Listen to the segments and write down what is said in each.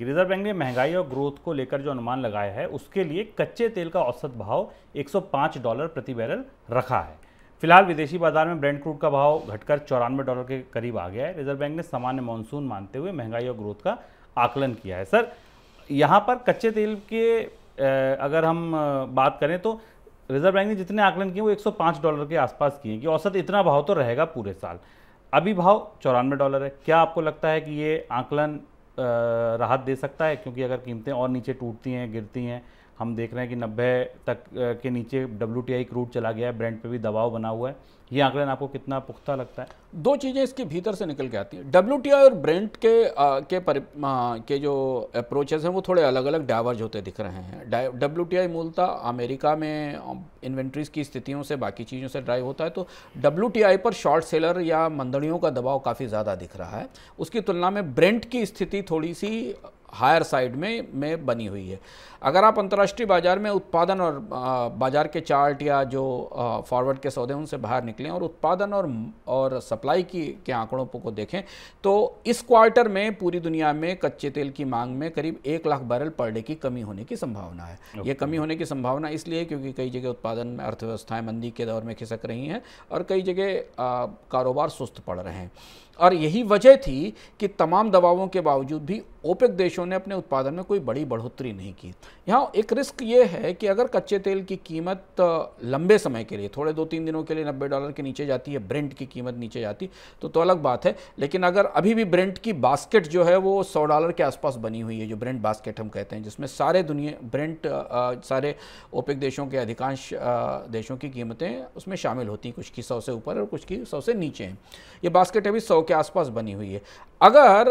reserve bank ने महंगाई और ग्रोथ को लेकर जो अनुमान लगाया है उसके लिए कच्चे तेल का औसत भाव 105 डॉलर प्रति बैरल रखा है फिलहाल विदेशी बाजार में ब्रेंड क्रूड का भाव घटकर चौरानवे डॉलर के करीब आ गया है रिजर्व बैंक ने सामान्य मानसून मानते हुए महंगाई और ग्रोथ का आकलन किया है सर यहाँ पर कच्चे तेल के अगर हम बात करें तो रिजर्व बैंक ने जितने आकलन किए वो 105 डॉलर के आसपास किए कि औसत इतना भाव तो रहेगा पूरे साल अभी भाव चौरानवे डॉलर है क्या आपको लगता है कि ये आकलन राहत दे सकता है क्योंकि अगर कीमतें और नीचे टूटती हैं गिरती हैं हम देख रहे हैं कि नब्बे तक के नीचे डब्ल्यू टी क्रूड चला गया है ब्रांड पे भी दबाव बना हुआ है ये आंकलन आपको कितना पुख्ता लगता है दो चीज़ें इसके भीतर से निकल के आती हैं डब्ल्यू और ब्रेंट के आ, के परि के जो अप्रोचेज हैं वो थोड़े अलग अलग डाइवर्ज होते दिख रहे हैं डब्ल्यू टी मूलतः अमेरिका में इन्वेंट्रीज की स्थितियों से बाकी चीज़ों से ड्राइव होता है तो डब्ल्यू पर शॉर्ट सेलर या मंदड़ियों का दबाव काफ़ी ज़्यादा दिख रहा है उसकी तुलना में ब्रेंट की स्थिति थोड़ी सी हायर साइड में में बनी हुई है अगर आप अंतर्राष्ट्रीय बाज़ार में उत्पादन और बाज़ार के चार्ट या जो फॉरवर्ड के सौदे उनसे बाहर निकलें और उत्पादन और और सप्लाई की के आंकड़ों को देखें तो इस क्वार्टर में पूरी दुनिया में कच्चे तेल की मांग में करीब एक लाख बैरल पर डे की कमी होने की संभावना है ये कमी होने की संभावना इसलिए क्योंकि कई जगह उत्पादन में अर्थव्यवस्थाएँ मंदी के दौर में खिसक रही हैं और कई जगह कारोबार सुस्त पड़ रहे हैं और यही वजह थी कि तमाम दबावों के बावजूद भी ओपेक देशों ने अपने उत्पादन में कोई बड़ी बढ़ोतरी नहीं की यहाँ एक रिस्क ये है कि अगर कच्चे तेल की कीमत लंबे समय के लिए थोड़े दो तीन दिनों के लिए नब्बे डॉलर के नीचे जाती है ब्रेंट की कीमत नीचे जाती तो तो अलग बात है लेकिन अगर अभी भी ब्रेंट की बास्केट जो है वो सौ डॉलर के आसपास बनी हुई है जो ब्रेंट बास्केट हम कहते हैं जिसमें सारे दुनिया ब्रेंट सारे ओपेक देशों के अधिकांश देशों की कीमतें उसमें शामिल होती हैं कुछ की सौ से ऊपर और कुछ की सौ से नीचे हैं ये बास्केट अभी सौ के आसपास बनी हुई है अगर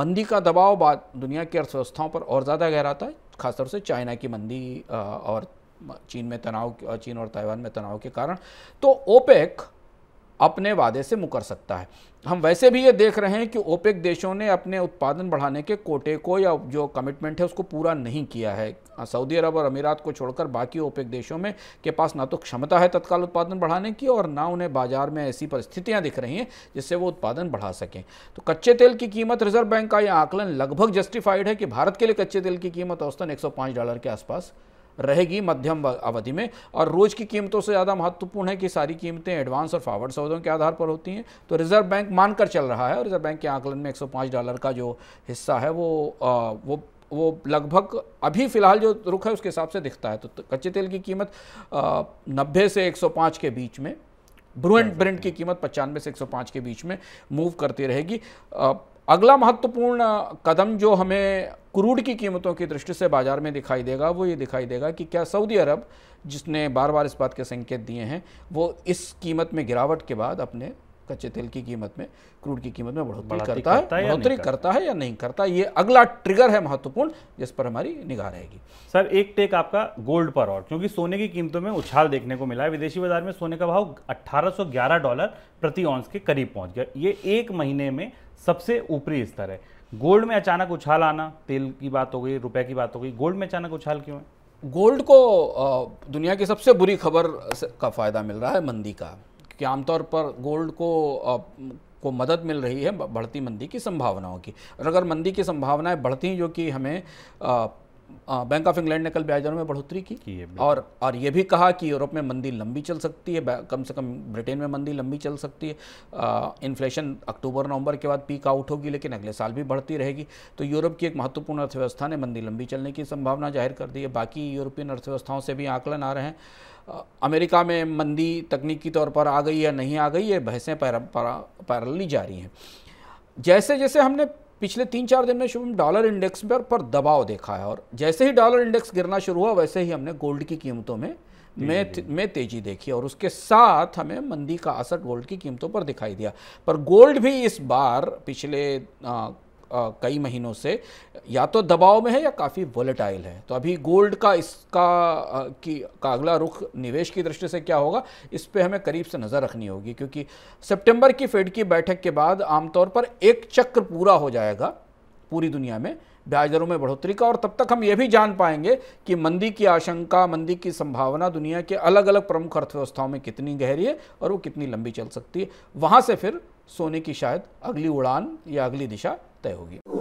मंदी का दबाव दबाव बाद दुनिया की अर्थव्यवस्थाओं पर और ज़्यादा गहरा था खासतौर से चाइना की मंदी और चीन में तनाव चीन और ताइवान में तनाव के कारण तो ओपेक अपने वादे से मुकर सकता है हम वैसे भी ये देख रहे हैं कि ओपेक देशों ने अपने उत्पादन बढ़ाने के कोटे को या जो कमिटमेंट है उसको पूरा नहीं किया है सऊदी अरब और अमीरात को छोड़कर बाकी ओपेक देशों में के पास ना तो क्षमता है तत्काल उत्पादन बढ़ाने की और ना उन्हें बाजार में ऐसी परिस्थितियां दिख रही हैं जिससे वो उत्पादन बढ़ा सकें तो कच्चे तेल की कीमत रिजर्व बैंक का यह आकलन लगभग जस्टिफाइड है कि भारत के लिए कच्चे तेल की कीमत औसतन एक डॉलर के आसपास रहेगी मध्यम अवधि में और रोज़ की कीमतों से ज़्यादा महत्वपूर्ण है कि सारी कीमतें एडवांस और फॉरवर्ड सौदों के आधार पर होती हैं तो रिजर्व बैंक मानकर चल रहा है रिजर्व बैंक के आंकलन में 105 डॉलर का जो हिस्सा है वो आ, वो वो लगभग अभी फ़िलहाल जो रुख है उसके हिसाब से दिखता है तो, कच्चे तेल की कीमत नब्बे से एक के बीच में ब्रुएंट ब्रेंट की कीमत पचानवे से एक के बीच में मूव करती रहेगी अगला महत्वपूर्ण कदम जो हमें क्रूड की कीमतों की दृष्टि से बाजार में दिखाई देगा वो ये दिखाई देगा कि क्या सऊदी अरब जिसने बार बार इस बात के संकेत दिए हैं वो इस कीमत में गिरावट के बाद अपने कच्चे तेल की कीमत में क्रूड की कीमत में बढ़ोतरी करता, है बढ़ोतरी करता, करता है या नहीं करता ये अगला ट्रिगर है महत्वपूर्ण जिस पर हमारी निगाह रहेगी सर एक टेक आपका गोल्ड पर और क्योंकि सोने की कीमतों में उछाल देखने को मिला है विदेशी बाजार में सोने का भाव 1811 डॉलर प्रति ऑंस के करीब पहुंच गया ये एक महीने में सबसे ऊपरी स्तर है गोल्ड में अचानक उछाल आना तेल की बात हो गई रुपए की बात हो गई गोल्ड में अचानक उछाल क्यों है गोल्ड को दुनिया की सबसे बुरी खबर का फ़ायदा मिल रहा है मंदी का क्योंकि आमतौर पर गोल्ड को को मदद मिल रही है बढ़ती मंदी की संभावनाओं की और अगर मंदी की संभावनाएं बढ़ती हैं जो कि हमें बैंक ऑफ इंग्लैंड ने कल ब्याज दरों में बढ़ोतरी की, की और और ये भी कहा कि यूरोप में मंदी लंबी चल सकती है कम से कम ब्रिटेन में मंदी लंबी चल सकती है इन्फ्लेशन अक्टूबर नवंबर के बाद पीक आउट होगी लेकिन अगले साल भी बढ़ती रहेगी तो यूरोप की एक महत्वपूर्ण अर्थव्यवस्था ने मंदी लंबी चलने की संभावना जाहिर कर दी है बाकी यूरोपियन अर्थव्यवस्थाओं से भी आकलन आ रहे हैं अमेरिका में मंदी तकनीकी तौर पर आ गई या नहीं आ गई ये बहसें पैरली जारी हैं जैसे जैसे हमने पिछले तीन चार दिन में शुभम डॉलर इंडेक्स पर, पर दबाव देखा है और जैसे ही डॉलर इंडेक्स गिरना शुरू हुआ वैसे ही हमने गोल्ड की कीमतों में में में तेजी देखी और उसके साथ हमें मंदी का असर गोल्ड की कीमतों पर दिखाई दिया पर गोल्ड भी इस बार पिछले आ, कई महीनों से या तो दबाव में है या काफ़ी वोलेटाइल है तो अभी गोल्ड का इसका की का अगला रुख निवेश की दृष्टि से क्या होगा इस पर हमें करीब से नज़र रखनी होगी क्योंकि सितंबर की फेड की बैठक के बाद आमतौर पर एक चक्र पूरा हो जाएगा पूरी दुनिया में ब्याज दरों में बढ़ोतरी का और तब तक हम ये भी जान पाएंगे कि मंदी की आशंका मंदी की संभावना दुनिया के अलग अलग प्रमुख अर्थव्यवस्थाओं में कितनी गहरी है और वो कितनी लंबी चल सकती है वहाँ से फिर सोने की शायद अगली उड़ान या अगली दिशा तय होगी